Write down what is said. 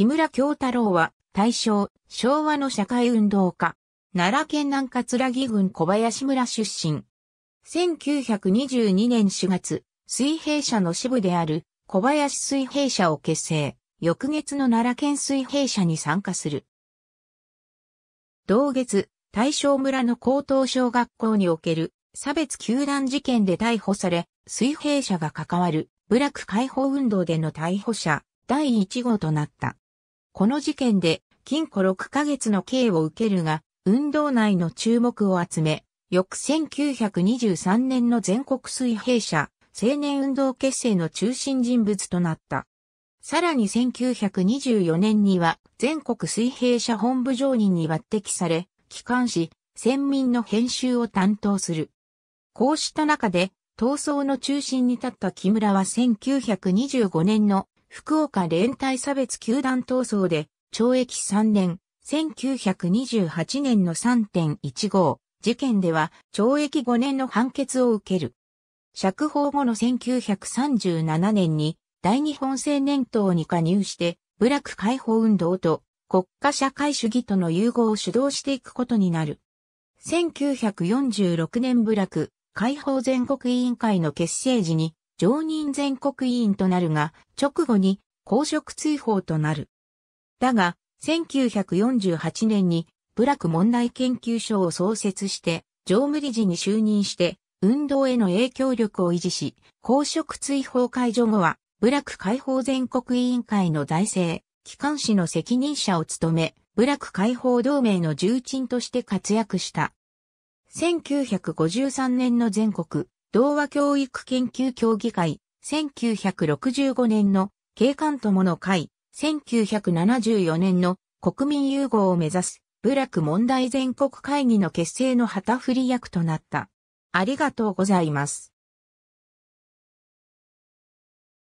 木村京太郎は、大正、昭和の社会運動家。奈良県南葛城郡小林村出身。1922年4月、水平社の支部である小林水平社を結成。翌月の奈良県水平社に参加する。同月、大正村の高等小学校における差別球団事件で逮捕され、水平社が関わる部落解放運動での逮捕者第1号となった。この事件で禁錮6ヶ月の刑を受けるが、運動内の注目を集め、翌1923年の全国水平社、青年運動結成の中心人物となった。さらに1924年には全国水平社本部常任に抜擢され、機関し、先民の編集を担当する。こうした中で、闘争の中心に立った木村は1925年の福岡連帯差別球団闘争で、懲役3年、1928年の3.15事件では懲役5年の判決を受ける。釈放後の1937年に大日本青年党に加入して部落解放運動と国家社会主義との融合を主導していくことになる。1946年部落解放全国委員会の結成時に常任全国委員となるが、直後に公職追放となる。だが、1948年に部落問題研究所を創設して、常務理事に就任して、運動への影響力を維持し、公職追放解除後は、部落解放全国委員会の財政、機関士の責任者を務め、部落解放同盟の重鎮として活躍した。1953年の全国童話教育研究協議会、1965年の警官友の会、1974年の国民融合を目指す部落問題全国会議の結成の旗振り役となった。ありがとうございます。